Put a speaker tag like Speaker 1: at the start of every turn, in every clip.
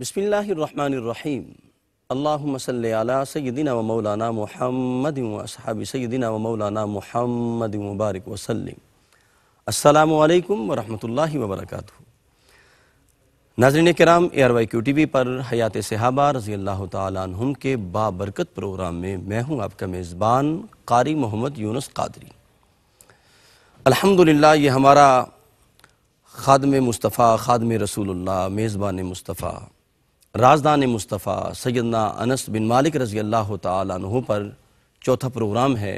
Speaker 1: बसमीम अल्ला सैदिना व मौलाना महमद अब सैदिना व मौलाना महमद मुबारक वसलम अल्लाम वरहमल वबरक नाजरन कराम A R Y Q T V पर हयात सहाबा रजी अल्लाह तुम के बाबरकत प्रोग्राम में मैं हूँ आपका मेज़बान कारी मोहम्मद यूनस कादरी अल्हम्दुलिल्लाह ये हमारा खादम मुस्तफ़ा खादम रसूल मेज़बान मुस्तफ़ा राजदान मुस्तफ़ा सैदना अनस बिन मालिक रज़ी अल्लाह तु पर चौथा प्रोग्राम है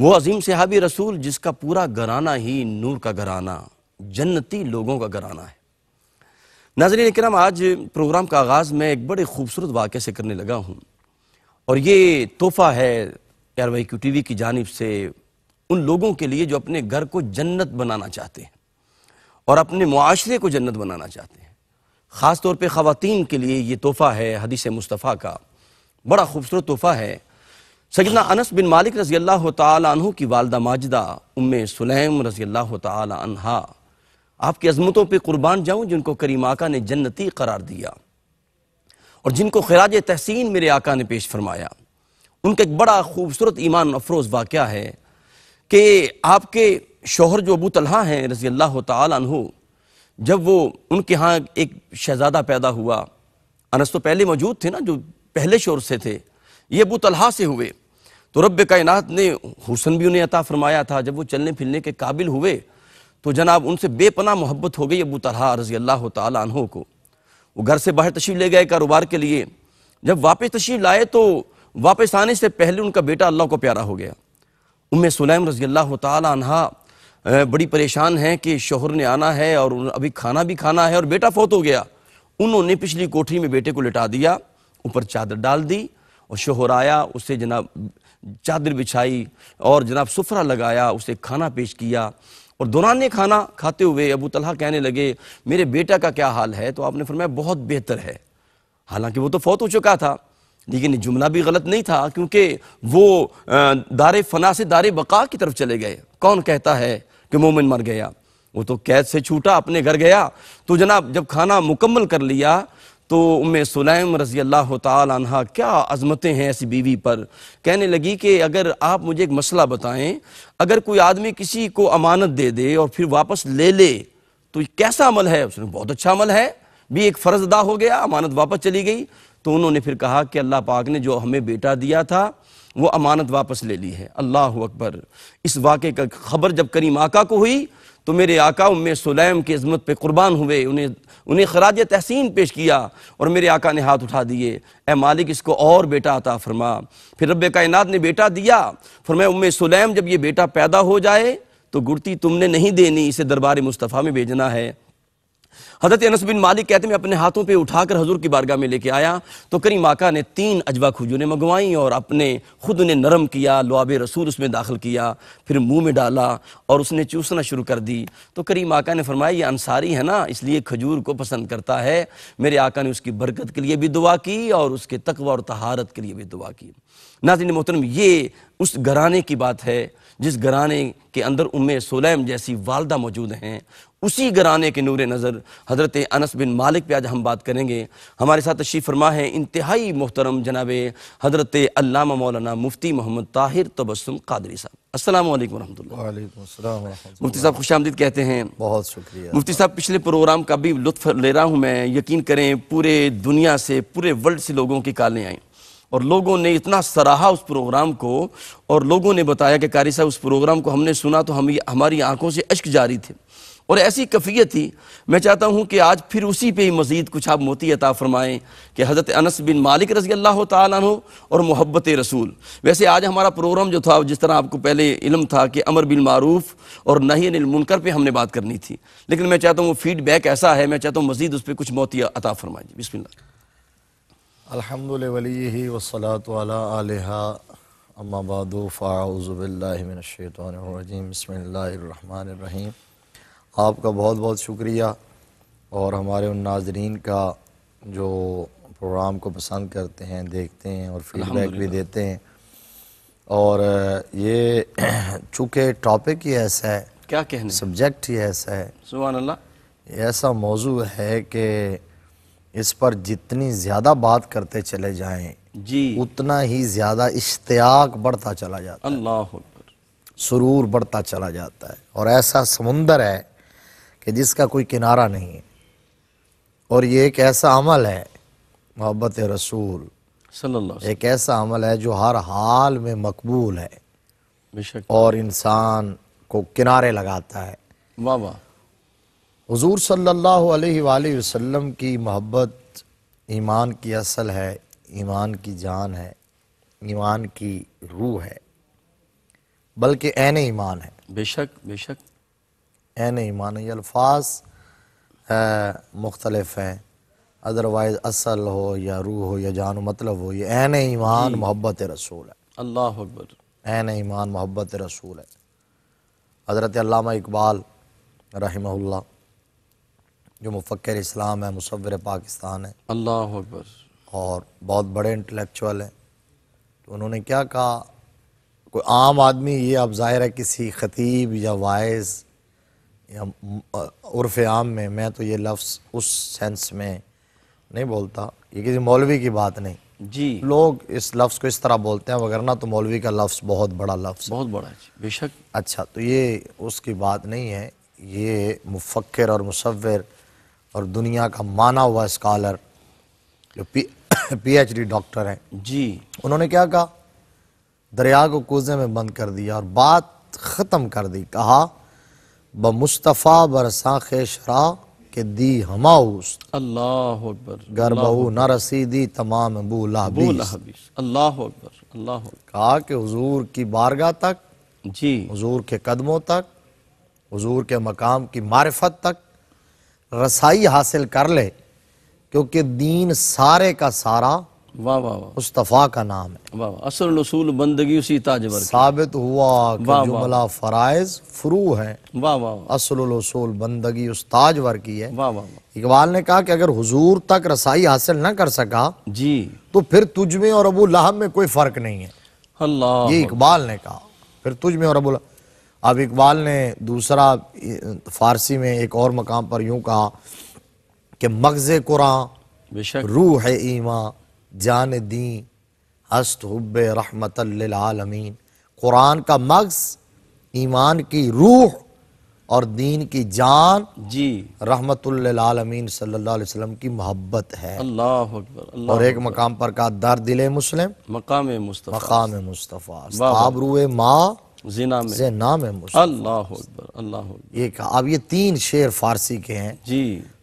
Speaker 1: वो अजीम सिहाबी रसूल जिसका पूरा घराना ही नूर का घराना जन्नती लोगों का घराना है नाजरीन करम आज प्रोग्राम का आगाज़ मैं एक बड़े खूबसूरत वाक़े से करने लगा हूँ और ये तोहफ़ा है एर वही क्यू टी वी की जानब से उन लोगों के लिए जो अपने घर को जन्नत बनाना चाहते हैं और अपने मुआरे को जन्नत बनाना चाहते हैं ख़ास तौर पर ख़वान के लिए ये तोहफ़ा है हदीस मुस्तफ़ा का बड़ा खूबसूरत तोहफ़ा है सैदना अनस बिन मालिक रज़ी अल्लाह तु की वालदा माजदा उम्म सुलैम रज़ी अल्लाह तहा आपकी अजमतों पर कुरबान जाऊँ जिनको करीम आका ने जन्नती करार दिया और जिनको खराज तहसीन मेरे आका ने पेश फरमाया उनका एक बड़ा खूबसूरत ईमान अफरोज़ वाक़ है कि आपके शोहर जो अबू तलहा हैं रज़ी अल्लाह तु जब वो उनके यहाँ एक शहजादा पैदा हुआ अनस तो पहले मौजूद थे ना जो पहले शोर से थे ये अबू तलहा से हुए तो रब कायनात ने हुसन भी उन्हें अता फरमाया था जब वो चलने फिरने के काबिल हुए तो जनाब उनसे बेपना मोहब्बत हो गई अबू तलहा रजी अल्लाह तहों को वो घर से बाहर तशीफ ले गए कारोबार के लिए जब वापस तशीफ लाए तो वापस आने से पहले उनका बेटा अल्लाह को प्यारा हो गया उम्मे सुलैम रजी अल्लाह तहा बड़ी परेशान हैं कि शोहर ने आना है और अभी खाना भी खाना है और बेटा फोत हो गया उन्होंने पिछली कोठरी में बेटे को लिटा दिया ऊपर चादर डाल दी और शोहर आया उसे जनाब चादर बिछाई और जनाब सुफरा लगाया उसे खाना पेश किया और दौरान खाना खाते हुए अबू तलहा कहने लगे मेरे बेटा का क्या हाल है तो आपने फरमाया बहुत बेहतर है हालांकि वो तो फौत हो चुका था लेकिन जुमला भी गलत नहीं था क्योंकि वो दार फना से दार बका की तरफ चले गए कौन कहता है कि मोमिन मर गया वो तो कैद से छूटा अपने घर गया तो जनाब जब खाना मुकम्मल कर लिया तो उम सुलैम रजी अल्लाह तहा क्या अजमतें हैं ऐसी बीवी पर कहने लगी कि अगर आप मुझे एक मसला बताएं अगर कोई आदमी किसी को अमानत दे दे और फिर वापस ले ले तो कैसा अमल है उसने बहुत अच्छा अमल है भी एक फ़र्ज अदा हो गया अमानत वापस चली गई तो उन्होंने फिर कहा कि अल्लाह पाक ने जो हमें बेटा दिया था वो अमानत वापस ले ली है अल्लाह अकबर इस वाक़े का खबर जब करीम आका को हुई तो मेरे आका उम सुलैम की अजमत पे कुर्बान हुए उन्हें उन्हें खराज तहसीन पेश किया और मेरे आका ने हाथ उठा दिए ए मालिक इसको और बेटा आता फरमा फिर रब कायनात ने बेटा दिया फरमा उम सुलैम जब ये बेटा पैदा हो जाए तो गुड़ती तुमने नहीं देनी इसे दरबार मुस्तफ़ा में भेजना है हजरत अनस बिन मालिक कहते मैं अपने हाथों पे उठाकर हजूर की बारगाह में लेके आया तो करी माका ने तीन अजवा खजूरें मंगवाईं और अपने खुद ने नरम किया लुआब रसूल उसमें दाखिल किया फिर मुंह में डाला और उसने चूसना शुरू कर दी तो करी माका ने फरमाया ये अंसारी है ना इसलिए खजूर को पसंद करता है मेरे आका ने उसकी बरकत के लिए भी दुआ की और उसके तकवा और तहारत के लिए भी दुआ की नाजिन मोहतरम ये उस घराने की बात है जिस घराने के अंदर उम सोलैम जैसी वालदा मौजूद हैं उसी घराने के नूर नज़र हज़रत अनस बिन मालिक पर आज हम बात करेंगे हमारे साथ तशीफ़ फरमा है इंतहाई मोहतरम जनाब हज़रत अलामा मौलाना मुफ्ती मोहम्मद ताहिर तबसम कादरी साहब असल वरम मुफ्ती साहब खुश आमदीद कहते हैं बहुत शुक्रिया मुफ्ती साहब पिछले प्रोग्राम का भी लुत्फ ले रहा हूँ मैं यकीन करें पूरे दुनिया से पूरे वर्ल्ड से लोगों की कालें आई और लोगों ने इतना सराहा उस प्रोग्राम को और लोगों ने बताया कि कारी साहब उस प्रोग्राम को हमने सुना तो हम हमारी आंखों से अश्क जारी थे और ऐसी कफ़ियत थी मैं चाहता हूँ कि आज फिर उसी पे ही मज़ीद कुछ आप मोती अता फ़रमाएँ कि हज़रत अनस बिन मालिक रजी अल्लाह तु और मोहब्बत रसूल वैसे आज हमारा प्रोग्राम जो था जिस तरह आपको पहले इलम था कि अमर मारूफ़ और नहीं मुनकर पर हमने बात करनी थी लेकिन मैं चाहता हूँ वो फीडबैक ऐसा है मैं चाहता हूँ मज़ीद उस पर कुछ मोती अता फ़रमाएँ बिस्मिल्लाह
Speaker 2: अलहमदिल्ली वसलात आलिहा अम्माबाद फ़ाउज़बिल्लिनशैतरजीम बसमीम आपका बहुत बहुत शुक्रिया और हमारे उन नाजरीन का जो प्रोग्राम को पसंद करते हैं देखते हैं और फीडबैक भी देते हैं और ये चूँकि टॉपिक ही ऐसा है क्या कहने सब्जेक्ट ही ऐसा है सुबह ऐसा मौजू है कि इस पर जितनी ज़्यादा बात करते चले जाएं जी उतना ही ज़्यादा इश्तियाक बढ़ता चला जाता अल्लाह सुरूर बढ़ता चला जाता है और ऐसा समुंदर है कि जिसका कोई किनारा नहीं है और ये एक ऐसा अमल है मोहब्बत रसूल सल्लल्लाहु एक ऐसा अमल है जो हर हाल में मकबूल है और इंसान को किनारे लगाता है वाह वाह हुजूर सल्लल्लाहु अलैहि वसल्लम की मोहब्बत ईमान की असल है ईमान की जान है ईमान की रूह है बल्कि ऐन ईमान है बेशक बेशक ऐन ईमान है ये अल्फाज मुख्तलफ हैं अदरवाइज असल हो या रूह हो या जान मतलब हो ये एन ईमान मोहब्बत रसूल है
Speaker 1: अल्लाह अकबर
Speaker 2: ऐन ईमान मोहब्बत रसूल है हज़रत इकबाल रहमल्ला जो मुफ़र इस्लाम है मुशवर पाकिस्तान है अल्लाह अकबर और बहुत बड़े इंटेलेक्चुअल हैं तो उन्होंने क्या कहा कोई आम आदमी ये अब ज़ाहिर है किसी ख़तीब या वाइस या उर्फ आम में मैं तो ये लफ्ज़ उस सेंस में नहीं बोलता ये किसी मौलवी की बात नहीं जी लोग इस लफ्ज़ को इस तरह बोलते हैं वगरना तो मौलवी का लफ्ज़ बहुत बड़ा लफ्ज़ बहुत बड़ा बेशक अच्छा तो ये उसकी बात नहीं है ये मुफक्र और मुसवर और दुनिया का माना हुआ स्कॉलर जो पी पीएचडी डॉक्टर हैं जी उन्होंने क्या कहा दरिया को कूजे में बंद कर दिया और बात ख़त्म कर दी कहा ब मुस्तफ़ा बरसाख शरा के दी हमाउस
Speaker 1: अल्लाह अकबर गर बहू न
Speaker 2: रसीदी तमाम अल्लाह अकबर अल्लाह कहा कि हजूर की बारगाह तक जी हजूर के कदमों तक हजूर के मकाम की मार्फत तक रसाई हासिल कर ले क्योंकि दीन सारे का सारा वाह वाह वाह मुस्तफ़ा का नाम है
Speaker 1: वाह वाह असल रसूल बंदगी उसी ताजवर साबित
Speaker 2: हुआ जुमला फ़राइज फ्रू है वाह वाह असल बंदगी उस ताजवर की है वाह वाह इकबाल ने कहा कि अगर हुजूर तक रसाई हासिल ना कर सका जी तो फिर तुझमे और अबू लहब में कोई फ़र्क नहीं है अल्लाह ये इकबाल ने कहा फिर तुझमे और अबू लहब अब इकबाल ने दूसरा फारसी में एक और मकाम पर यूं कहा कि मगज़ कुरान रूह है ईमा जान दी हस्त हब रहमत आलमीन कुरान का मगज़ ईमान की रूह और दीन की जान जी रहमतमीन सल्लाम की मोहब्बत है
Speaker 1: अल्लाह और एक
Speaker 2: मकाम पर कहा दर दिल मुस्लिम
Speaker 1: मकाम मुस्तफ़ा मकाम मुस्तफ़ा
Speaker 2: रूए माँ जिना में जिना में अल्लाह अल्लाह ये कहा अब ये तीन शेर फारसी के हैं जी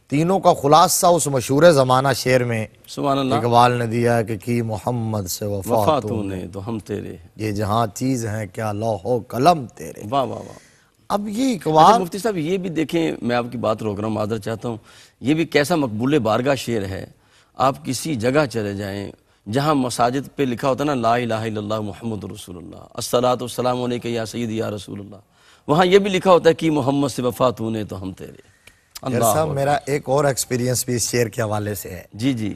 Speaker 2: तीनों का खुलासा उस मशहूर ज़माना शेर में इकबाल ने दिया कि की मोहम्मद से वफा, वफा तूने
Speaker 1: तो हम तेरे ये जहाँ चीज़ है क्या
Speaker 2: लोहो कलम
Speaker 1: तेरे वाह वाह वाह अब ये अच्छा, इकबाल अच्छा, मुफ्ती साहब ये भी देखें मैं आपकी बात रोक रहा हूँ मादर चाहता हूँ ये भी कैसा मकबूल बारगा शेर है आप किसी जगह चले जाएँ जहाँ मसाजिद पे लिखा होता है ना ला लाला मोहम्मद रसूलुल्लाह अस्सलात वालेक या सैद या रसूलुल्लाह वहाँ ये भी लिखा होता है कि मोहम्मद से वफा तूने तो हम तेरे साहब
Speaker 2: मेरा एक और एक्सपीरियंस भी इस शेयर के हवाले से है जी जी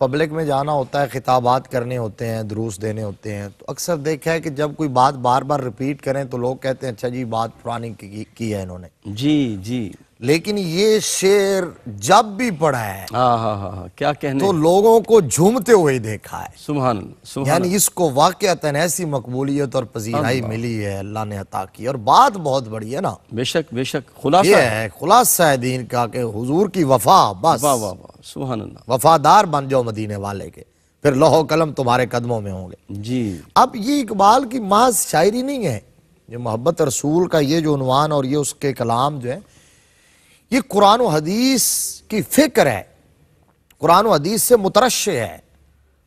Speaker 2: पब्लिक में जाना होता है खिताबात करने होते हैं दुरूस देने होते हैं तो अक्सर देखा है कि जब कोई बात बार बार रिपीट करें तो लोग कहते हैं अच्छा जी बात पुरानी की, की है इन्होंने जी जी लेकिन ये शेर जब भी पढ़ा है
Speaker 1: हाँ हाँ हाँ, हाँ क्या कहने तो
Speaker 2: लोगों को झूमते हुए देखा है
Speaker 1: सुबह सुबह यानी
Speaker 2: इसको वाक ऐसी मकबूलियत और पजीराई मिली है अल्लाह ने अता की और बात बहुत बड़ी है ना
Speaker 1: बेशक बेशक खुलासा ये है
Speaker 2: खुलासा है दीन का के हुजूर की वफा बस वाह वाह वफादार बन जाओ मदीने वाले के फिर लोहो कलम तुम्हारे कदमों में होंगे जी अब ये इकबाल की माज शायरी नहीं है ये मोहब्बत रसूल का ये जो उनवान और ये उसके कलाम जो है ये कुरान हदीस की फ़िक्र है कुरान हदीस से मुतरश है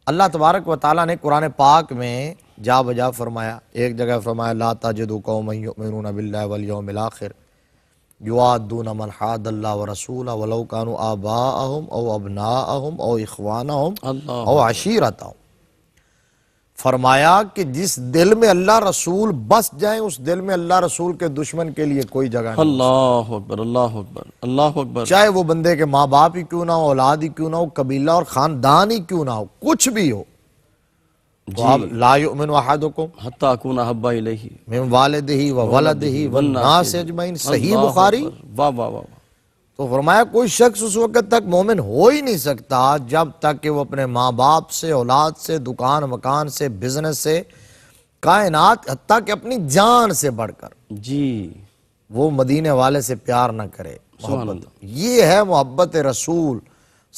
Speaker 2: अल्लाह तबारक व ताली ने कुरान पाक में जा बजा फरमाया एक जगह फरमाया ला तजद कौमरून बिल्लावल आखिर युवादून मन हाद अल्लाह व रसूल आबा अहम ओ अबना अहम ओ इखवान अहम ओ फरमाया कि जिस दिल में अल्लाह रसूल बस जाए उस दिल में अल्लाह रसूल के दुश्मन के लिए कोई जगह नहीं
Speaker 1: अल्लाह अकबर अल्लाह अकबर अल्लाह अकबर चाहे
Speaker 2: वो बंदे के माँ बाप ही क्यों ना हो औलाद ही क्यों ना हो कबीला और खानदान ही क्यों ना हो कुछ भी हो वाले आप लायुमिन वालद ही वलद ही वन्ना वाह वाह वाह तो फरमाया कोई शख्स उस वक्त तक मोमिन हो ही नहीं सकता जब तक कि वो अपने माँ बाप से औलाद से दुकान मकान से बिजनेस से कायनात हती कि अपनी जान से बढ़कर जी वो मदीने वाले से प्यार ना करे मोहब्बत ये है मोहब्बत रसूल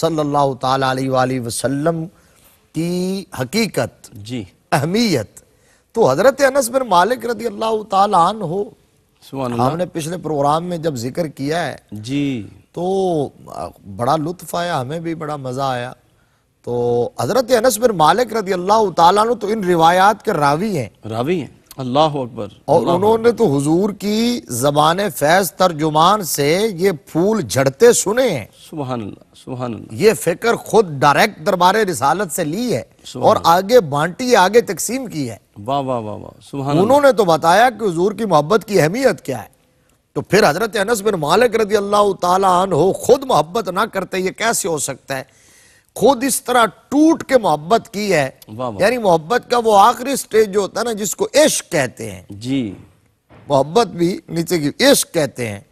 Speaker 2: सल्लल्लाहु अलैहि वसल्लम की हकीकत जी अहमियत तो हज़रत अनस बिन मालिक रदी अल्लाह तन हो हमने पिछले प्रोग्राम में जब जिक्र किया है जी तो बड़ा लुत्फ आया हमें भी बड़ा मज़ा आया तो हज़रत अनस बिन मालिक रदी अल्लाह तु तो इन रिवायात के रावी हैं रावी हैं अल्लाह अकबर और उन्होंने तो हुजूर की जबान फैज तर्जुमान से ये फूल झड़ते सुने हैं सुबहानल्लाह ये फिक्र खुद डायरेक्ट दरबार रिसालत से ली है और आगे बांटी आगे तकसीम की है वाह वाह वाह वाह सुबहान उन्होंने तो बताया कि हुजूर की मोहब्बत की अहमियत क्या है तो फिर हजरत अनस बिन मालिक रदी अल्लाह तन खुद मोहब्बत ना करते ये कैसे हो सकता है खुद इस तरह टूट के मोहब्बत की है यानी मोहब्बत का वो आखिरी स्टेज जो होता है ना जिसको इश्क कहते हैं जी मोहब्बत भी नीचे की इश्क कहते हैं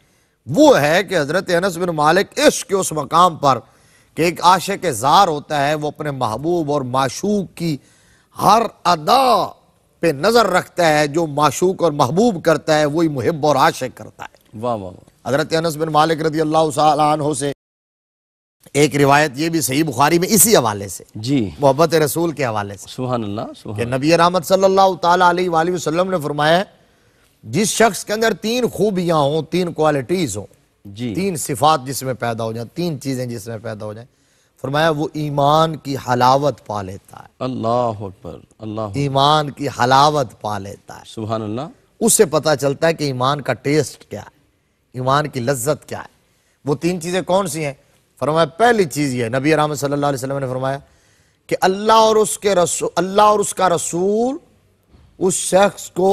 Speaker 2: वो है कि हजरत अनस बिन मालिक इश्क के उस मकाम पर कि एक आशे के जार होता है वो अपने महबूब और माशूक की हर अदा पे नजर रखता है जो माशूक और महबूब करता है वही मुहिब और आशे करता है वाह वाह हजरत अनस बिन मालिक रदी अल्लाह से एक रिवायत ये भी सही बुखारी में इसी हवाले से जी मोहब्बत रसूल के हवाले से सुहान अल्लाह नबी रहमत सल्लल्लाहु अलैहि वसल्लम ने फरमाया जिस शख्स के अंदर तीन खूबियां हों तीन क्वालिटीज़ हों जी तीन सिफात जिसमें पैदा हो जाए तीन चीज़ें जिसमें पैदा हो जाए फरमाया वो ईमान की हलावत पा लेता है अल्लाह अल्लाह ईमान की हलावत पा लेता है सुबह अल्लाह उससे पता चलता है कि ईमान का टेस्ट क्या है ईमान की लज्जत क्या है वो तीन चीज़ें कौन सी हैं फरमाया पहली चीज़ यह नबी राम सल्ला वसलम ने फरमाया कि अल्लाह और उसके रसूल अल्लाह और उसका रसूल उस शख्स को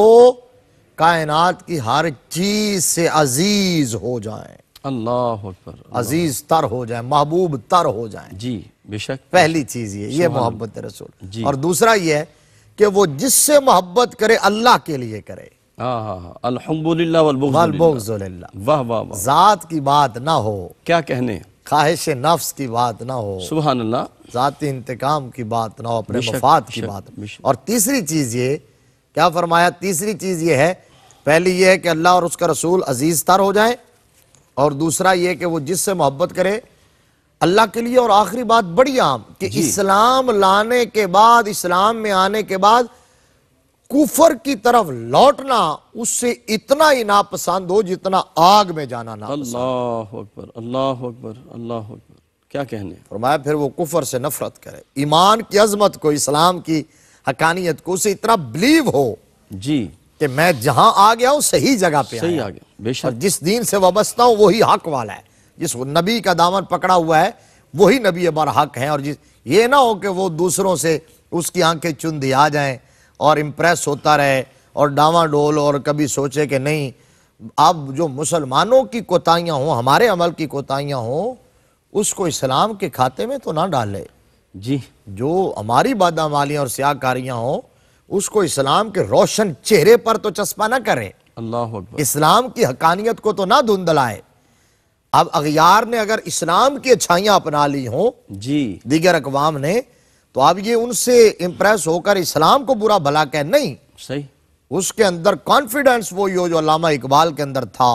Speaker 2: कायनात की हर चीज से अजीज हो जाए अल्लाह अजीज तर हो जाए महबूब तर हो जाए जी बेशक पहली चीज ये ये मोहब्बत रसूल जी और दूसरा ये है कि वो जिससे मोहब्बत करे अल्लाह के लिए करे हाँ, हाँ, हाँ। अल्हम्दुलिल्लाह वाह वाह जात की बात ना हो क्या कहने ख्वाहिश नफ्स की बात ना हो सुबह ज़ाती इंतकाम की बात ना हो अपने मफाद की बात और तीसरी चीज़ ये क्या फरमाया तीसरी चीज़ ये है पहली ये है कि अल्लाह और उसका रसूल अजीज़ तर हो जाए और दूसरा ये कि वो जिससे मोहब्बत करे अल्लाह के लिए और आखिरी बात बड़ी आम कि इस्लाम लाने के बाद इस्लाम में आने के बाद कुफर की तरफ लौटना उससे इतना ही नापसंद हो जितना आग में जाना ना
Speaker 1: अल्लाह अकबर अल्लाह अकबर
Speaker 2: अल्लाह अकबर क्या कहने फरमाया फिर वो कुफर से नफरत करे ईमान की अजमत को इस्लाम की हकानियत को उसे इतना बिलीव हो जी कि मैं जहां आ गया हूं सही जगह पे सही आ गया बेशक जिस दिन से वाबस्ता हूं वही हक वाला है जिस नबी का दामन पकड़ा हुआ है वही नबी अबार हक है और जिस ये ना हो कि वो दूसरों से उसकी आंखें चुन दी आ जाएं और इम्प्रेस होता रहे और डावा डोल और कभी सोचे कि नहीं अब जो मुसलमानों की कोताहियाँ हों हमारे अमल की कोताहियाँ हों उसको इस्लाम के खाते में तो ना डाले जी जो हमारी बादामालियाँ और स्याकारियाँ हों उसको इस्लाम के रोशन चेहरे पर तो चस्पा ना करें अल्लाह इस्लाम की हकानियत को तो ना धुंधलाए अब अगियार ने अगर इस्लाम की अच्छाइयाँ अपना ली हों जी दीगर अकवाम ने तो आप ये उनसे इंप्रेस होकर इस्लाम को बुरा भला कह नहीं सही उसके अंदर कॉन्फिडेंस वो यो जो अलामा इकबाल के अंदर था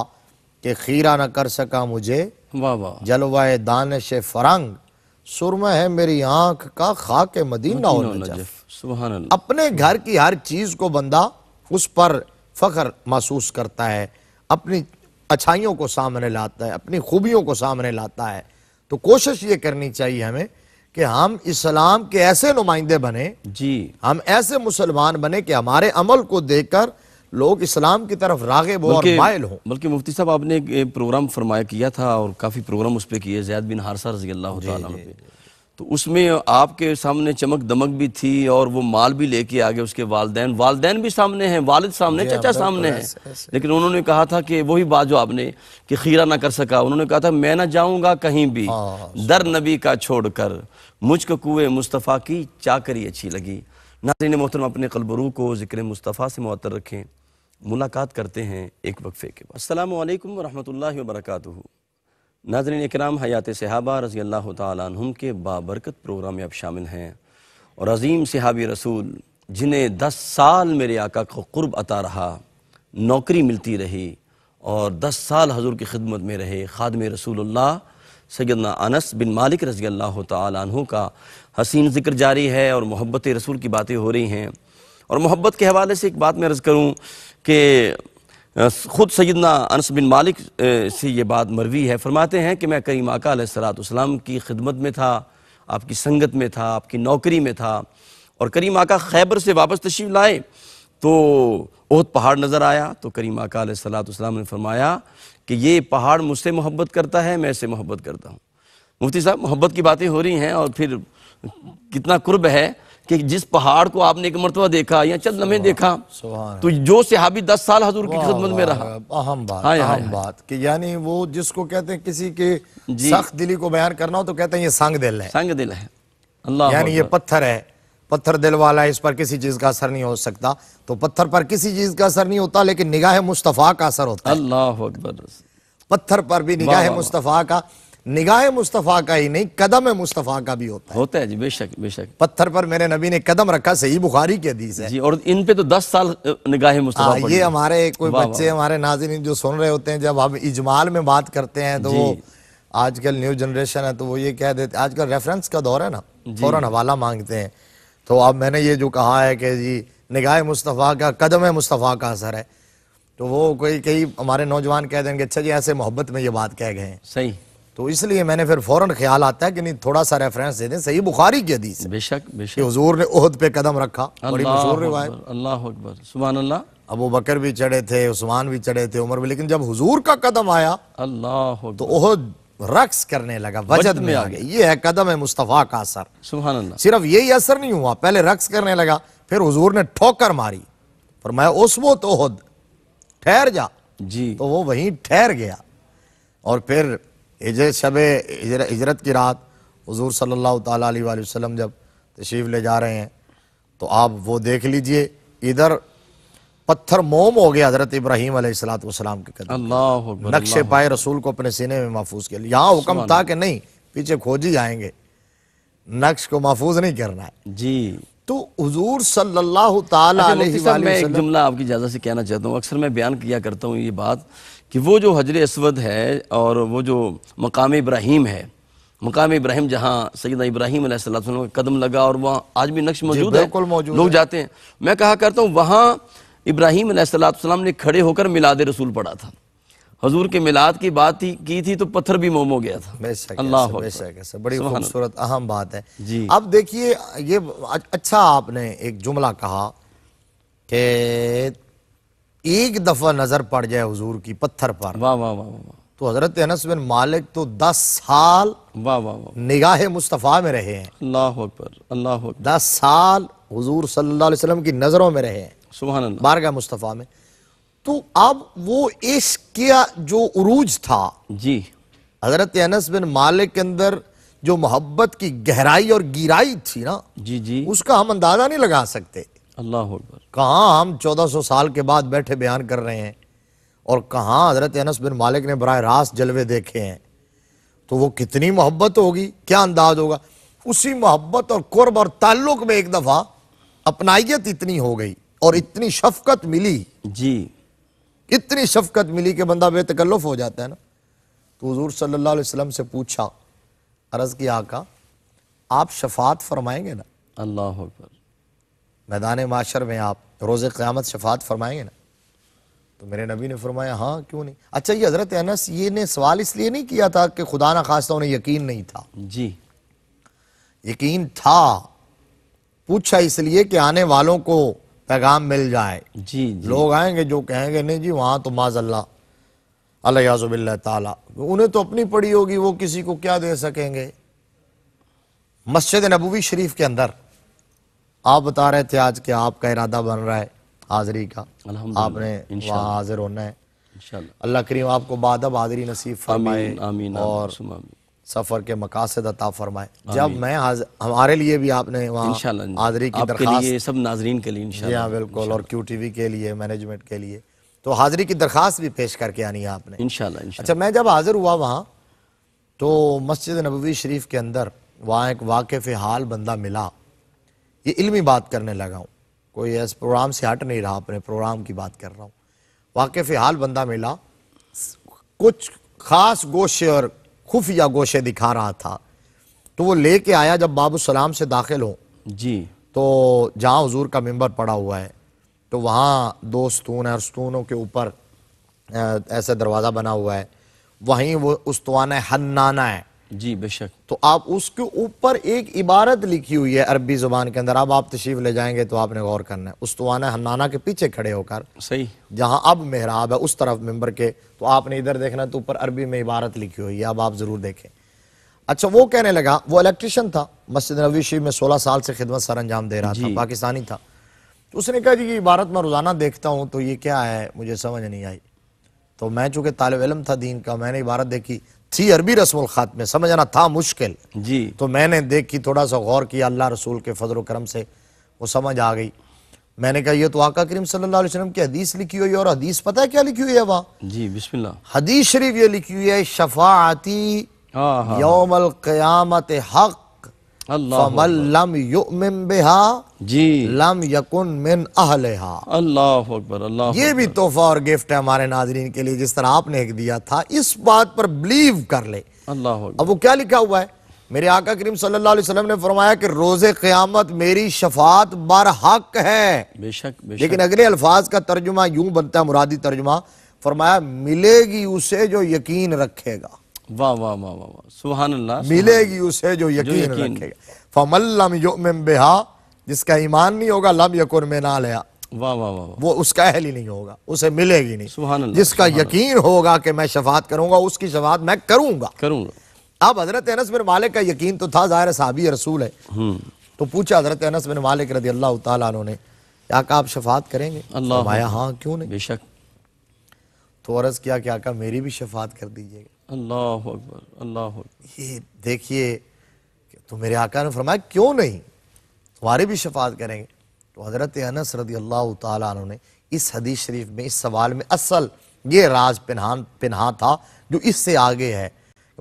Speaker 2: कि खीरा ना कर सका मुझे जलवाए जलवा दानश फरंग सुरमा है मेरी आंख का खाक मदीना और अपने घर की हर चीज को बंदा उस पर फख्र महसूस करता है अपनी अच्छाइयों को सामने लाता है अपनी खूबियों को सामने लाता है तो कोशिश ये करनी चाहिए हमें कि हम इस्लाम के ऐसे नुमाइंदे बने जी हम ऐसे मुसलमान बने कि हमारे अमल को देखकर लोग इस्लाम की तरफ रागब और मायल हों
Speaker 1: बल्कि मुफ्ती साहब आपने एक प्रोग्राम फरमाया किया था और काफ़ी प्रोग्राम उस पर किए जैद बिन हारसा रजी अल्लाह तो उसमें आपके सामने चमक दमक भी थी और वो माल भी लेके आ गए उसके वालदेन वालदेन भी सामने हैं वालिद सामने चाचा हाँ, सामने हैं लेकिन उन्होंने कहा था कि वही बात जो आपने कि खीरा ना कर सका उन्होंने कहा था मैं ना जाऊंगा कहीं भी हाँ, दर नबी का छोड़कर मुझको कुएं मुस्तफ़ा की चाकरी अच्छी लगी नाजरीन मोहतरम अपने कलबरू को ज़िक्र मुस्तफ़ा से मुतर रखें मुलाकात करते हैं एक वक्फ़े के बाद अल्लाम वरहमल वर्का नाजरन कराम हयात सहाबा रज़ी अल्लाह तुम के बाबरकत प्रोग्राम में अब शामिल हैं और अजीम सहाबी रसूल जिन्हें दस साल मेरे आका को क़ुरब अता रहा नौकरी मिलती रही और दस साल हजूर की खिदमत में रहे खादम रसूलुल्लाह सैदना अनस बिन मालिक रजी अल्लाह तु का हसीन ज़िक्र जारी है और मोहब्बत रसूल की बातें हो रही हैं और मोहब्बत के हवाले से एक बात मैं अर्ज़ करूँ कि ख़ुद सैदना अनस बिन मालिक से ये बात मरवी है फरमाते हैं कि मैं करीम आका सलाम की खिदमत में था आपकी संगत में था आपकी नौकरी में था और करीम आका खैबर से वापस तशीफ लाए तो बहुत पहाड़ नज़र आया तो करीम आका सलाम ने फरमाया कि ये पहाड़ मुझसे मोहब्बत करता है मैं इसे मोहब्बत करता हूँ मुफ्ती साहब मोहब्बत की बातें हो रही हैं और फिर कितना कुर्ब है कि जिस पहाड़ को आपने एक मरतबा देखा या चंद लम्हे देखा तो जो सिहाबी दस साल हजूर की खिदमत में रहा
Speaker 2: अहम बात हाँ, हाँ, हाँ, बात कि यानी वो जिसको कहते हैं किसी के सख्त दिली को बयान करना हो तो कहते हैं ये संग दिल है संग दिल है अल्लाह यानी ये पत्थर है पत्थर दिल वाला है इस पर किसी चीज का असर नहीं हो सकता तो पत्थर पर किसी चीज का असर नहीं होता लेकिन निगाह मुस्तफ़ा का असर होता है अल्लाह अकबर पत्थर पर भी निगाह मुस्तफ़ा का निगाह मुस्तफ़ा का ही नहीं कदम मुस्तफ़ा का भी होता है होता है जी बेशक बेशक पत्थर पर मेरे नबी ने कदम
Speaker 1: रखा सही बुखारी की हदीस है जी और इन पे तो दस साल निगाह हाँ, मुस्तफ़ा ये हमारे कोई बच्चे वाँ।
Speaker 2: हमारे नाजरीन जो सुन रहे होते हैं जब हम इजमाल में बात करते हैं तो वो आजकल न्यू जनरेशन है तो वो ये कह देते आजकल रेफरेंस का दौर है ना फ़ौरन हवाला मांगते हैं तो अब मैंने ये जो कहा है कि जी निगाह मुस्तफ़ा का कदम मुस्तफ़ा का असर है तो वो कोई कई हमारे नौजवान कह देंगे अच्छा जी ऐसे मोहब्बत में ये बात कह गए सही तो इसलिए मैंने फिर फौरन ख्याल आता है कि नहीं थोड़ा सा रेफरेंस दे दें सही बुखारी की हदीस बेशक बेशक हजूर ने उहद पे कदम रखा बड़ी मशहूर रिवायत
Speaker 1: अल्लाह अकबर
Speaker 2: सुबह अल्लाह अबू बकर भी चढ़े थे उस्मान भी चढ़े थे उमर भी लेकिन जब हुजूर का कदम आया अल्लाह तो उहद रक्स करने लगा वजद में आ गया ये है कदम है मुस्तफ़ा का असर सुबह सिर्फ यही असर नहीं हुआ पहले रक्स करने लगा फिर हुजूर ने ठोकर मारी पर मैं उस वो तो ठहर जा जी तो वो वहीं ठहर गया और फिर हिजर शब हजरत की रात हजूर सल्ला तसलम जब तशीफ ले जा रहे हैं तो आप वो देख लीजिए इधर पत्थर मोम हो गया हजरत इब्राहिम सलाम के
Speaker 1: कदम नक्शे पाए
Speaker 2: रसूल को अपने सीने में महफूज के लिए यहाँ हुक्म था कि नहीं पीछे खोज ही जाएंगे नक्श को महफूज नहीं करना है
Speaker 1: जी तो
Speaker 2: हजूर सल्लल्लाहु अच्छा, मैं एक जुमला
Speaker 1: आपकी इजाज़त से कहना चाहता हूँ अक्सर मैं बयान किया करता हूँ ये बात कि वो जो हजर असवद है और वो जो मकाम इब्राहिम है मकाम इब्राहिम जहाँ सैदा इब्राहिम का कदम लगा और वहाँ आज भी नक्श मौजूद है लोग जाते हैं मैं कहा करता हूँ वहाँ इब्राहिम ने खड़े होकर मिलाद रसूल पढ़ा था हजूर के मिलाद की बात ही की थी तो पत्थर भी मोम हो गया था अल्लाह बड़ी खूबसूरत अहम बात है जी अब देखिए ये अच्छा
Speaker 2: आपने एक जुमला कहा कि एक दफ़ा नज़र पड़ जाए हजूर की पत्थर पर वाह वाह वाह वाह तो हजरत अनस बिन मालिक तो दस साल वाह वाह वाह निगाह मुस्तफ़ा में रहे हैं अल्लाह अकबर अल्लाह दस साल हजूर सल्लल्लाहु अलैहि वसल्लम की नज़रों में रहे हैं सुबह बारगाह मुस्तफ़ा में तो अब वो इश्क किया जो उरूज था जी हजरत अनस बिन मालिक के अंदर जो मोहब्बत की गहराई और गिराई थी ना जी जी उसका हम अंदाजा नहीं लगा सकते अल्लाह कहा हम 1400 साल के बाद बैठे बयान कर रहे हैं और कहा हजरत अनस बिन मालिक ने बरा रास्त जलवे देखे हैं तो वो कितनी मोहब्बत होगी क्या अंदाज होगा उसी मोहब्बत और कुर्ब और ताल्लुक में एक दफ़ा अपनाइत इतनी हो गई और इतनी शफकत मिली जी इतनी शफकत मिली कि बंदा बेतकल्लफ हो जाता है ना तो हजूर सल्ला वसम से पूछा अर्ज़ किया आका आप शफात फरमाएंगे ना अल्लाह मैदान माशर में आप रोज़ क़्यामत शफात फरमाएंगे ना तो मेरे नबी ने फरमाया हाँ क्यों नहीं अच्छा ये हज़रत अनस ये ने सवाल इसलिए नहीं किया था कि खुदा ना खास्ता उन्हें यकीन नहीं था जी यकीन था पूछा इसलिए कि आने वालों को पैगाम मिल जाए जी, जी लोग आएंगे जो कहेंगे नहीं जी वहाँ तो माजल्ला अल्लाह ताला उन्हें तो अपनी पड़ी होगी वो किसी को क्या दे सकेंगे मस्जिद नबूवी शरीफ के अंदर आप बता रहे थे आज के आपका इरादा बन रहा है हाजिरी का आपने वहाँ हाजिर होना है अल्लाह करीम आपको बाद नसीब फरमाए और आमीन। सफ़र के मकासद अता फरमाए जब मैं हमारे लिए भी आपने वहाँ हाजिरी की दरख्वास्त सब नाजरीन
Speaker 1: के लिए जी हाँ बिल्कुल
Speaker 2: और क्यू टी वी के लिए मैनेजमेंट के लिए तो हाज़री की दरख्वास्त भी पेश करके आनी है आपने इनशाला अच्छा मैं जब हाजिर हुआ वहाँ तो मस्जिद नबवी शरीफ के अंदर वहाँ एक वाकफ़ हाल बंदा मिला ये इल्मी बात करने लगा हूँ कोई ऐसे प्रोग्राम से हट नहीं रहा अपने प्रोग्राम की बात कर रहा हूँ वाकफ हाल बंदा मिला कुछ ख़ास गोशे और खुफिया गोशे दिखा रहा था तो वो लेके आया जब बाबू सलाम से दाखिल हो जी तो जहाँ हजूर का मेम्बर पड़ा हुआ है तो वहाँ दो स्तून है और स्तूनों के ऊपर ऐसा दरवाज़ा बना हुआ है वहीं वो उस्तवाना हन्नाना है जी बेशक तो आप उसके ऊपर एक इबारत लिखी हुई है अरबी ज़ुबान के अंदर अब आप तशीफ ले जाएंगे तो आपने गौर करना है उस्तवाना हन्नाना के पीछे खड़े होकर सही जहाँ अब मेहराब है उस तरफ मेम्बर के तो आपने इधर देखना तो ऊपर अरबी में इबारत लिखी हुई है अब आप ज़रूर देखें अच्छा वो कहने लगा वो इलेक्ट्रिशियन था मस्जिद नबी शरीफ में सोलह साल से खिदमत सर अंजाम दे रहा था पाकिस्तानी था तो उसने कहा जी ये इबारत मैं रोज़ाना देखता हूँ तो ये क्या है मुझे समझ नहीं आई तो मैं चूंकि तालब इलम था दीन का मैंने इबारत देखी थी अरबी रसूल ख़त में समझना था मुश्किल जी तो मैंने देखी थोड़ा सा गौर किया अल्लाह रसूल के फजल करम से वो समझ आ गई मैंने कहा ये तो आका करीम सल्लल्लाहु अलैहि वसल्लम की हदीस लिखी हुई है और हदीस पता है क्या लिखी हुई है वहाँ
Speaker 1: जी बिस्मिल्लाह
Speaker 2: हदीस शरीफ ये लिखी हुई है शफाती हाँ, हाँ, हाँ। यौमल क़यामत हक ये भी तोहफा और गिफ्ट है हमारे नाजरीन के लिए जिस तरह आपने एक दिया था इस बात पर बिलीव कर ले अब वो क्या लिखा हुआ है मेरे आका करीम सल्लल्लाहु अलैहि वसल्लम ने फरमाया कि रोज़े क़यामत मेरी शफात बर हक है
Speaker 1: बेशक, बेशक लेकिन
Speaker 2: अगले अल्फाज का तर्जुमा यूं बनता है मुरादी तर्जुमा फरमाया मिलेगी उसे जो यकीन रखेगा वाह वाह वाह
Speaker 1: वाह मिलेगी
Speaker 2: उसे जो यकीन, जो यकीन रखेगा युमिन बिहा जिसका ईमान नहीं होगा लम में ना लिया
Speaker 1: वाह वाह वाह
Speaker 2: वो उसका अहल ही नहीं होगा उसे मिलेगी नहीं सुबहान जिसका यकीन होगा कि मैं शफात करूंगा उसकी शफात मैं करूंगा करूंगा अब हजरत अनस बिन मालिक का यकीन तो था ज़ाहिर साहबी रसूल है हम्म। तो पूछा हजरत अनस बिन मालिक रदी अल्लाह तुमने क्या क्या आप शफात करेंगे अल्लाह हाँ क्यों नहीं बेशक तो अर्ज़ किया क्या आका मेरी भी शफात कर दीजिएगा
Speaker 1: अल्लाह अकबर अल्लाह ये
Speaker 2: देखिए तो मेरे आका ने फरमाया क्यों नहीं तुम्हारी भी शफात करेंगे तो हज़रत अनस रदी अल्लाह तु ने इस हदीस शरीफ में इस सवाल में असल ये राज पिन्हा पिन्हा था जो इससे आगे है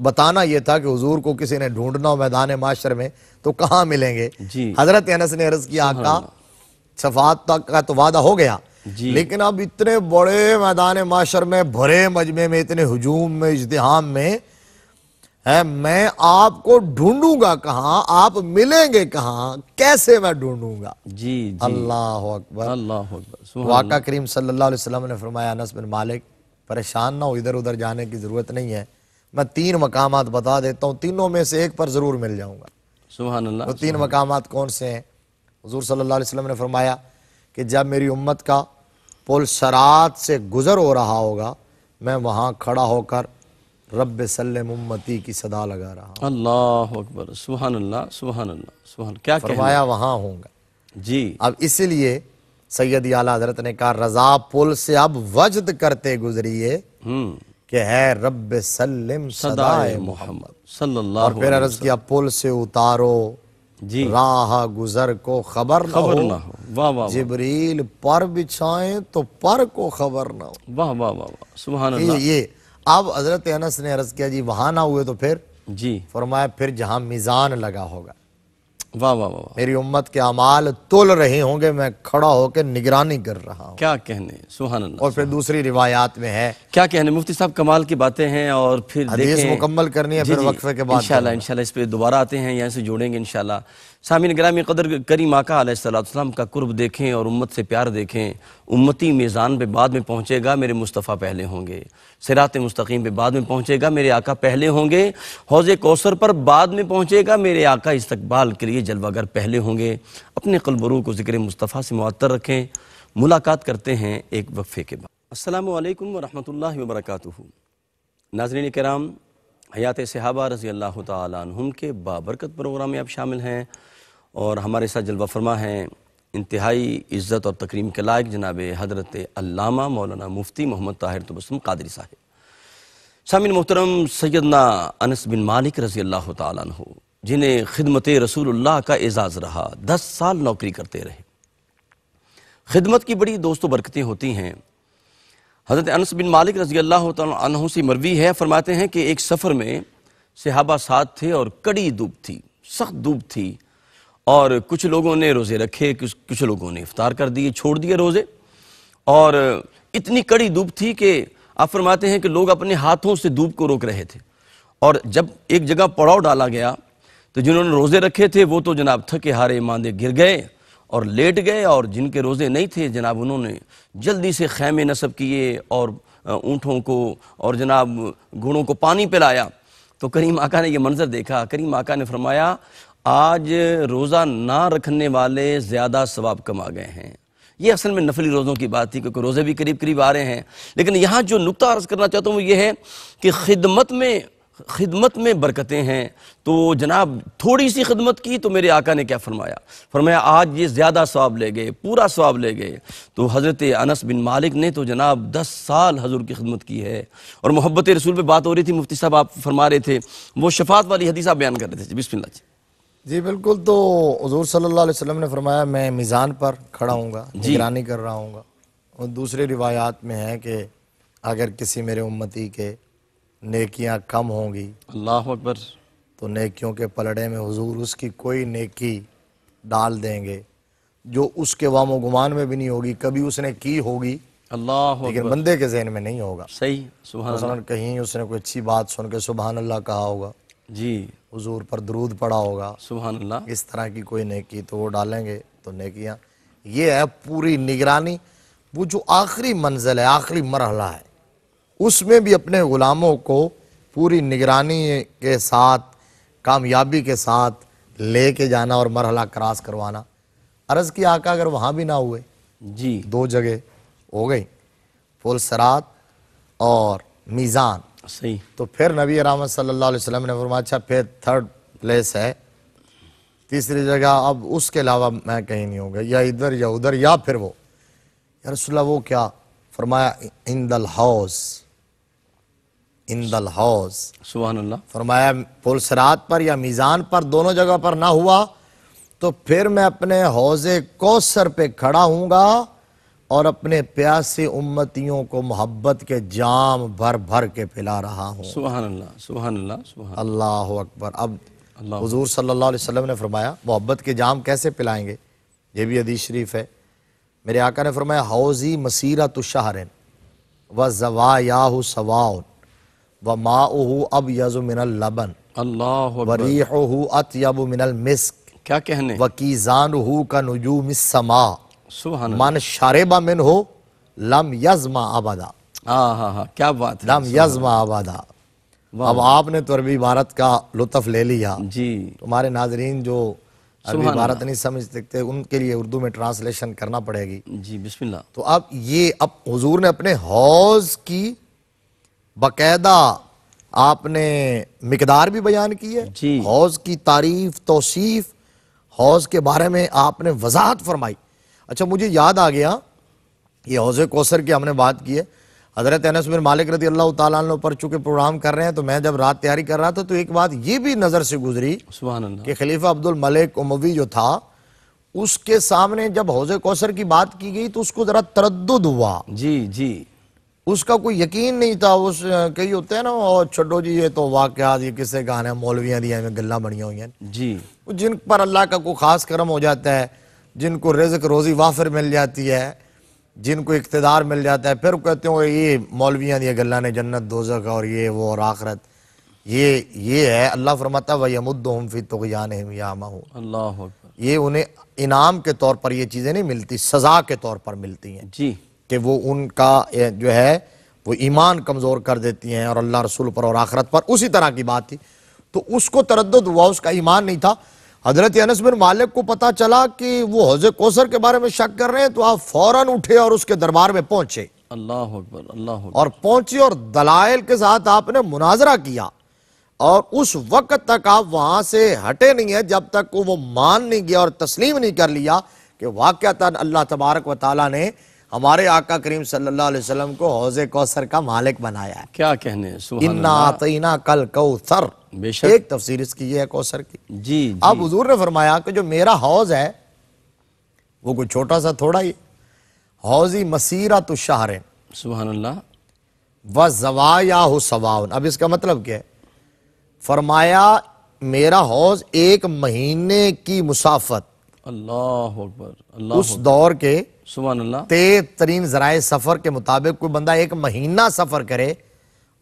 Speaker 2: बताना यह था कि हुजूर को किसी ने ढूंढना हो मैदान माशर में तो कहाँ मिलेंगे हजरत अनस ने अर्ज किया आका शफात का तो वादा हो गया लेकिन अब इतने बड़े मैदान माशर में भरे मजमे में इतने हजूम में इजतहाम में है मैं आपको ढूंढूंगा कहा आप मिलेंगे कहा कैसे मैं ढूंढूंगा जी,
Speaker 1: जी अल्लाह
Speaker 2: अकबर अल्लाह वाका करीम सल्लाम ने फरमाया अनस बिन मालिक परेशान ना हो इधर उधर जाने की ज़रूरत नहीं है मैं तीन मकाम बता देता हूँ तीनों में से एक पर ज़रूर मिल जाऊंगा
Speaker 1: सुबह तो तीन
Speaker 2: मकाम कौन से हैं हजूर सल्ला वसलम ने फरमाया कि जब मेरी उम्मत का पुल सरात से गुज़र हो रहा होगा मैं वहाँ खड़ा होकर रब सल्लम उम्मती की सदा लगा रहा
Speaker 1: अल्लाह अकबर सुबहान अल्लाह सुबहान अल्लाह सुबहान क्या फरमाया वहाँ होंगे जी
Speaker 2: अब इसलिए सैयद आला हजरत ने कहा रजा पुल से अब वजद करते गुजरिए हम्म। कि है रब सल्लम सदाए मोहम्मद सल्लल्लाहु अलैहि वसल्लम और फिर अर्ज किया पुल से उतारो जी राह गुजर को खबर खबर ना हो वाह वाह जिबरील पर बिछाए तो पर को खबर ना हो वाह वाह वाह वाह सुभान ये, ये अब हजरत अनस ने अर्ज किया जी वहां ना हुए तो फिर जी फरमाया फिर जहां मिजान लगा होगा वाह वाह वाह मेरी उम्मत के अमाल तोल रहे होंगे मैं खड़ा होकर निगरानी कर रहा
Speaker 1: हूँ क्या कहने सुहान
Speaker 2: और फिर दूसरी रिवायात
Speaker 1: में है क्या कहने मुफ्ती साहब कमाल की बातें हैं और फिर मुकम्मल करनी है फिर वक्त के बाद इंशाल्लाह इंशाल्लाह इस पर दोबारा आते हैं यहाँ से जोड़ेंगे इंशाल्लाह सामिन ग्रामी कदर करी आका आसलाम का कुर्ब देखें और उम्मत से प्यार देखें उम्मती मेज़ान पे बाद में पहुँचेगा मेरे मुस्तफ़ा पहले होंगे सिरात मुस्तकीम पे बाद में पहुँचेगा मेरे आका पहले होंगे हौज़ कौसर पर बाद में पहुँचेगा मेरे आका इस्तबाल के लिए जलवागर पहले होंगे अपने कलबरू को ज़िक्र मुस्तफ़ा से मुतर रखें मुलाकात करते हैं एक वक्फ़े के बाद अल्लाम वरहल वबरक नाजरीन कराम हयात सहाबा रज़ी अल्लाह तुम के बाबरकत प्रोग्राम में आप शामिल हैं और हमारे साथ जलवा फरमा हैं इंतहाई इज़्ज़त और तकरीम के लायक जनाब हजरत अल्लामा मौलाना मुफ्ती मोहम्मद ताहिर तबसम कादरी साहिब शामिल मोहतरम सैदना अनस बिन मालिक रजी अल्लाह तु जिन्हें खिदमत रसूलुल्लाह का एजाज़ रहा दस साल नौकरी करते रहे खिदमत की बड़ी दोस्तों बरकतें होती हैं हज़रत अनस बिन मालिक रजी अल्लाह तहों से मरवी है फरमाते हैं कि एक सफ़र में सहाबा साथ थे और कड़ी धूप थी सख्त धूप थी और कुछ लोगों ने रोज़े रखे कुछ कुछ लोगों ने इफ्तार कर दिए छोड़ दिए रोज़े और इतनी कड़ी धूप थी कि आप फरमाते हैं कि लोग अपने हाथों से धूप को रोक रहे थे और जब एक जगह पड़ाव डाला गया तो जिन्होंने रोज़े रखे थे वो तो जनाब थके हारे मांदे गिर गए और लेट गए और जिनके रोज़े नहीं थे जनाब उन्होंने जल्दी से खैमे नस्ब किए और ऊँटों को और जनाब घोड़ों को पानी पिलाया तो करीम आका ने यह मंज़र देखा करीम आका ने फरमाया आज रोज़ा ना रखने वाले ज़्यादा सवाब कमा गए हैं ये असल में नफली रोज़ों की बात थी क्योंकि रोज़े भी करीब करीब आ रहे हैं लेकिन यहाँ जो नुकता अर्ज़ करना चाहता हूँ वो ये है कि खिदमत में खिदमत में बरकतें हैं तो जनाब थोड़ी सी खिदमत की तो मेरे आका ने क्या फरमाया फरमाया आज ये ज़्यादा स्वाब ले गए पूरा स्वाब ले गए तो हज़रत अनस बिन मालिक ने तो जनाब दस साल हजूर की खिदमत की है और मोहब्बत रसूल पर बात हो रही थी मुफ्ती साहब आप फरमा रहे थे वो शफात वाली हदीसा बयान कर रहे थे बिस्मिल्लाह जी
Speaker 2: जी बिल्कुल तो हजूर सल्ला वसलम ने फरमाया मैं मिज़ान पर खड़ा हूँ निगरानी कर रहा हूँ और दूसरी रिवायात में है कि अगर किसी मेरे उम्मती के नेकियाँ कम होंगी
Speaker 1: अल्लाह अकबर
Speaker 2: तो नेकियों के पलड़े में हजूर उसकी कोई नेकी डाल देंगे जो उसके वामो गुमान में भी नहीं होगी कभी उसने की होगी अल्लाह लेकिन बंदे के जहन में नहीं होगा सही सुबह तो कहीं उसने कोई अच्छी बात सुन के सुबहान अल्लाह कहा होगा जी हजूर पर दरूद पड़ा होगा सुबह इस तरह की कोई नेकी तो वो डालेंगे तो नेकियाँ ये है पूरी निगरानी वो जो आखिरी मंजिल है आखिरी मरहला है उसमें भी अपने ग़ुलामों को पूरी निगरानी के साथ कामयाबी के साथ ले के जाना और मरहला क्रॉस करवाना अर्ज़ की आका अगर वहाँ भी ना हुए जी दो जगह हो गई फुलसरात सरात और मीज़ान सही तो फिर नबी राम सल्लल्लाहु अलैहि वसल्लम ने फरमाया अच्छा फिर थर्ड प्लेस है तीसरी जगह अब उसके अलावा मैं कहीं नहीं होगा या इधर या उधर या फिर वो या वो क्या फरमाया इन दल हाउस इन दल हाउस सुबह फरमाया पुलसरात पर या मीज़ान पर दोनों जगह पर ना हुआ तो फिर मैं अपने हौजे कौसर पे खड़ा हूँगा और अपने प्यासे उम्मतियों को मोहब्बत के जाम भर भर के पिला रहा हूँ सुबह अल्लाह अकबर अब हजूर सल्ला ने फरमाया मोहब्बत के जाम कैसे पिलाएंगे ये भी अदी शरीफ है मेरे आका ने फरमाया हौजी मसीरत शाहरन व जवा याहु सवा व माऊ अब यजु मिनल लबन अल्लाह अत यब मिनल मिस क्या कहने वकीजान का नजूम समा मन शारेबा मिन हो लम यजमा आबादा हाँ, हाँ, हाँ, क्या बात है लम यजमा आबादा अब आपने तो अरबी इबारत का लुत्फ ले लिया जी तुम्हारे नाजरीन जो अरबी भारत नहीं समझ सकते उनके लिए उर्दू में ट्रांसलेशन करना पड़ेगी जी बिस्मिल्लाह तो अब ये अब हुजूर ने अपने हौज की बाकायदा आपने मकदार भी बयान की है जी हौज की तारीफ तोसीफ हौज के बारे में आपने वजाहत फरमाई अच्छा मुझे याद आ गया ये हौज कोसर की हमने बात की है हज़रत अनस बिन मालिक रजी अल्लाह ताला पर चुके प्रोग्राम कर रहे हैं तो मैं जब रात तैयारी कर रहा था तो एक बात ये भी नज़र से गुजरी कि खलीफा अब्दुल मलिक उमवी जो था उसके सामने जब हौज कोसर की बात की गई तो उसको ज़रा तरद हुआ जी जी उसका कोई यकीन नहीं था उस कई होते हैं ना और छोटो जी ये तो वाकत ये किसे गाने मौलवियाँ दिया गल्ला बनिया हुई हैं जी जिन पर अल्लाह का कोई ख़ास करम हो जाता है जिनको रिजक रोज़ी वाफिर मिल जाती है जिनको इकतदार मिल जाता है फिर कहते हो ये मौलवियाँ दिया गल्ला ने जन्नत दोजक और ये वो और आखरत ये ये है अल्लाह फरमाता वमुद्दम फ़ी तोयान अल्लाह ये उन्हें इनाम के तौर पर ये चीज़ें नहीं मिलती सज़ा के तौर पर मिलती हैं जी कि वो उनका जो है वो ईमान कमज़ोर कर देती हैं और अल्लाह रसूल पर और आखरत पर उसी तरह की बात थी तो उसको तरद हुआ उसका ईमान नहीं था हजरत अनस बिन मालिक को पता चला कि वो हौज कोसर के बारे में शक कर रहे हैं तो आप फौरन उठे और उसके दरबार में पहुंचे
Speaker 1: अल्लाह अकबर अल्लाह
Speaker 2: और पहुंचे और दलाइल के साथ आपने मुनाजरा किया और उस वक्त तक आप वहां से हटे नहीं है जब तक वो मान नहीं गया और तस्लीम नहीं कर लिया कि वाक़ता अल्लाह तबारक व ताली ने हमारे आका करीम सल्लल्लाहु अलैहि वसल्लम को हौज कौसर का मालिक बनाया है क्या कहने इन्ना कल कौसर एक तफसीर इसकी यह है कौसर की जी आप हजूर ने फरमाया कि जो मेरा हौज है वो कोई छोटा सा थोड़ा ही हौज ही मसीरा तो शाहर सुबहानल्ला व जवा या हो सवाउन अब इसका मतलब क्या है फरमाया मेरा हौज एक महीने की मुसाफत अल्लाह अकबर उस दौर के सुबह तेज तरीन जराए सफ़र के मुताबिक कोई बंदा एक महीना सफ़र करे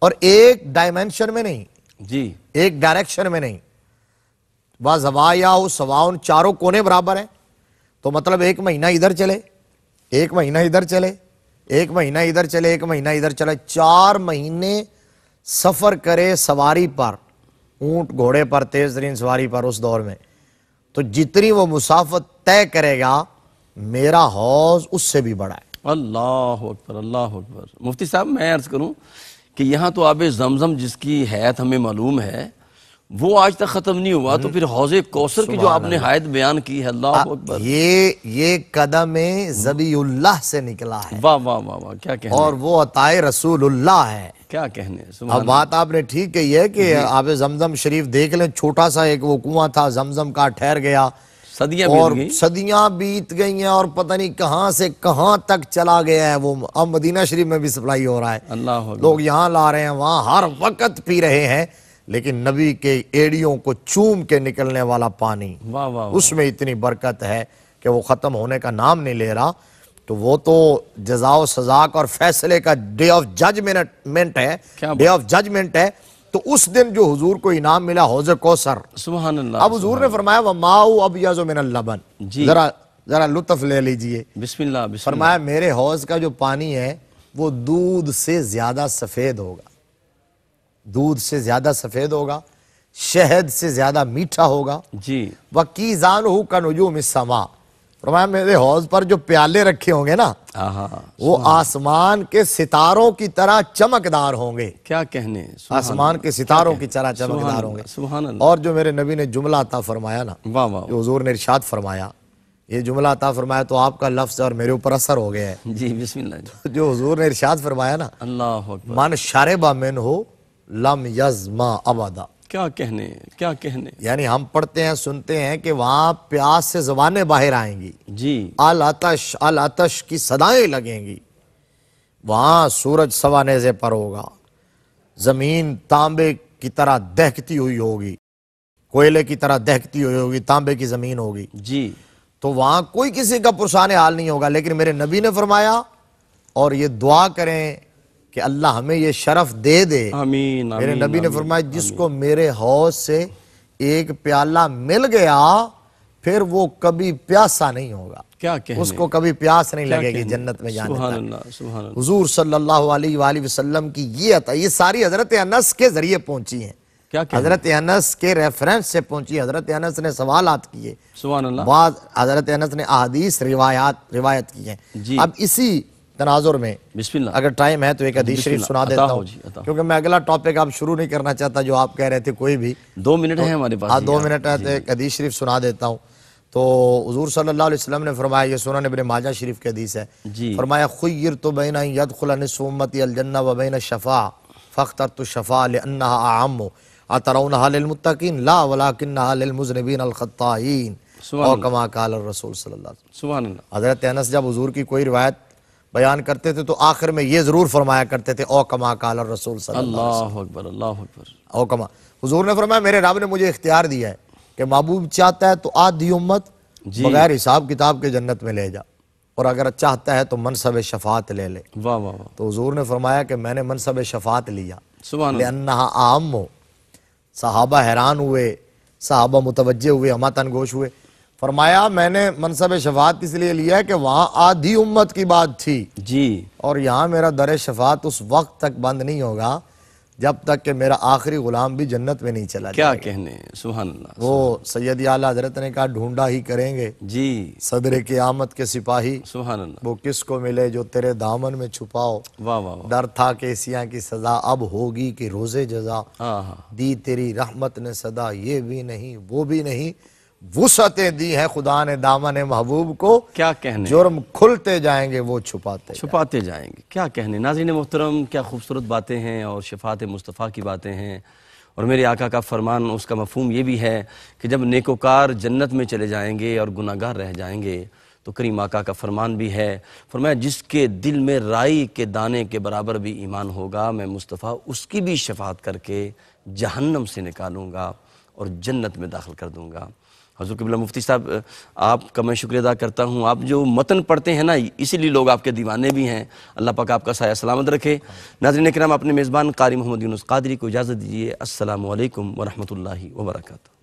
Speaker 2: और एक डायमेंशन में नहीं जी एक डायरेक्शन में नहीं वह सवा उन चारों कोने बराबर हैं तो मतलब एक महीना इधर चले एक महीना इधर चले एक महीना इधर चले एक महीना इधर चले चार महीने सफ़र करे सवारी पर ऊंट घोड़े पर तेज तरीन सवारी पर उस दौर में तो जितनी वो मुसाफत तय करेगा मेरा हौज उससे भी बड़ा है
Speaker 1: अल्लाह अकबर अल्लाह अकबर मुफ्ती साहब मैं अर्ज करूं कि यहाँ तो आप जमजम जिसकी हैत हमें मालूम है वो आज तक ख़त्म नहीं हुआ तो हम्म। फिर हौज कौसर की जो आपने हायत बयान की है अल्लाह अकबर ये ये
Speaker 2: कदम जबीउल्लाह से निकला
Speaker 1: है वाह वाह वाह वाह क्या कहने और
Speaker 2: वो अताए रसूलुल्लाह है
Speaker 1: क्या कहने अब
Speaker 2: बात आपने ठीक कही है कि आप जमजम शरीफ देख लें छोटा सा एक वो कुआं था जमजम का ठहर गया सदियां और सदियां बीत गई हैं और पता नहीं कहां से कहां तक चला गया है वो अब मदीना शरीफ में भी सप्लाई हो रहा है अल्लाह लोग यहां ला रहे हैं वहां हर वक्त पी रहे हैं लेकिन नबी के एड़ियों को चूम के निकलने वाला पानी
Speaker 1: वाह वाह उसमें
Speaker 2: इतनी बरकत है कि वो ख़त्म होने का नाम नहीं ले रहा तो वो तो जजाओ सजाक और फैसले का डे ऑफ जजमेंट है डे ऑफ जजमेंट है तो उस दिन जो हजूर को इनाम मिला हौज कौसर सुबह अब हजूर ने फरमाया वह वमाऊ अब याजो मिन लबन जी जरा जरा लुत्फ ले
Speaker 1: लीजिए बिस्मिल्लाह
Speaker 2: फरमाया मेरे हौज का जो पानी है वो दूध से ज्यादा सफेद होगा दूध से ज्यादा सफेद होगा शहद से ज्यादा मीठा होगा जी वकी जान वकीजान का नजूम इस समा फरमाया मेरे हौज पर जो प्याले रखे होंगे ना वो आसमान के सितारों की तरह
Speaker 1: चमकदार होंगे क्या कहने आसमान के सितारों की तरह चमकदार
Speaker 2: होंगे और जो मेरे नबी ने जुमला अता फरमाया ना वाह हजूर ने इर्शाद फरमाया ये जुमला अता फरमाया तो आपका लफ्ज और मेरे ऊपर असर हो गया है जी बिस्मिल्लाह तो जो हजूर ने इर्शाद फरमाया ना अल्लाह मन शारे बा हो लम यजमा अबादा
Speaker 1: क्या कहने क्या
Speaker 2: कहने यानी हम पढ़ते हैं सुनते हैं कि वहां प्यास से जबानें बाहर आएंगी जी अल आतश अल आतश की सदाएं लगेंगी वहां सूरज से पर होगा ज़मीन तांबे की तरह दहकती हुई होगी कोयले की तरह दहकती हुई होगी तांबे की ज़मीन होगी जी तो वहां कोई किसी का पुरसाने हाल नहीं होगा लेकिन मेरे नबी ने फरमाया और ये दुआ करें कि अल्लाह हमें ये शरफ दे दे आमीन मेरे नबी ने फरमाया जिसको मेरे हौज से एक प्याला मिल गया फिर वो कभी प्यासा नहीं होगा क्या कहने? उसको कभी प्यास नहीं लगेगी जन्नत में
Speaker 1: जाने
Speaker 2: हजूर सल्लल्लाहु अलैहि वसल्लम की ये अता ये सारी हजरत अनस के जरिए पहुंची है क्या हजरत अनस के रेफरेंस से पहुंची हजरत अनस ने सवाल किए बाद हजरत अनस ने अदीस रिवायात रिवायत की है अब इसी तनाजुर में अगर टाइम है तो एक हदीस शरीफ सुना देता हूँ क्योंकि मैं अगला टॉपिक आप शुरू नहीं करना चाहता जो आप कह रहे थे कोई भी दो मिनट है हमारे पास हाँ, दो मिनट है तो एक हदीस शरीफ सुना देता हूँ तो हजूर सल्ला वसलम ने फरमाया ये सुना नबन माजा शरीफ के हदीस है फरमाया खुयर तो बैन यद खुलासमती अलजन्ना वबैन शफ़ा फ़ख्तर तो शफ़ा अन्ना आम अतरौन हालमतिन ला वलाकिन हालमजनबीन अलख़त्ताइन और कमा काल रसूल सल्ला हज़रत अनस जब हजूर की कोई रिवायत बयान करते थे तो आखिर में ये ज़रूर फरमाया करते थे ओ कमा काल और रसूल ओ कमा हजूर ने फरमाया मेरे रब ने मुझे इख्तियार दिया है कि महबूब चाहता है तो आधी उम्मत बगैर हिसाब किताब के जन्नत में ले जा और अगर चाहता है तो मनसब शफात ले ले वाह वाह वा। तो हजूर ने फरमाया कि मैंने मनसब शफात लिया सुबह आम हो सहाबा हैरान हुए साहबा मुतवजे हुए हमातन गोश हुए फरमाया मैंने मनसब शफात इसलिए लिया है कि वहाँ आधी उम्मत की बात थी जी और यहाँ मेरा दर शफात उस वक्त तक बंद नहीं होगा जब तक कि मेरा आखिरी गुलाम भी जन्नत में नहीं चला क्या
Speaker 1: कहने सुहान
Speaker 2: वो सैयद आला हजरत ने कहा ढूंढा ही करेंगे जी सदर के आमद के सिपाही सुहान वो किसको मिले जो तेरे दामन में छुपाओ वाह वाह डर था कि एसिया की सजा अब होगी कि रोजे जजा हाँ, हाँ। दी तेरी रहमत ने सदा ये भी नहीं वो भी नहीं वसतें दी हैं खुदा ने दामन महबूब को क्या कहने
Speaker 1: जुर्म खुलते जाएंगे वो छुपाते छुपाते जाएंगे।, जाएंगे क्या कहने नाजिन मोहतरम क्या खूबसूरत बातें हैं और शफात मुस्तफ़ा की बातें हैं और मेरे आका का फरमान उसका मफहम ये भी है कि जब नेकोकार जन्नत में चले जाएंगे और गुनागार रह जाएंगे तो करीम आका का फरमान भी है फरमाया जिसके दिल में राई के दाने के बराबर भी ईमान होगा मैं मुस्तफ़ा उसकी भी शफात करके जहन्नम से निकालूंगा और जन्नत में दाखिल कर दूँगा हजूर कबिला मुफ्ती साहब आपका मैं शुक्रिया अदा करता हूँ आप जो मतन पढ़ते हैं ना इसीलिए लोग आपके दीवाने भी हैं अल्लाह पाक आपका साया सलामत रखे नाजरन कराम अपने मेज़बान कारी मोहम्मद यूनुस कादरी को इजाज़त दीजिए असल वरहमल वर्का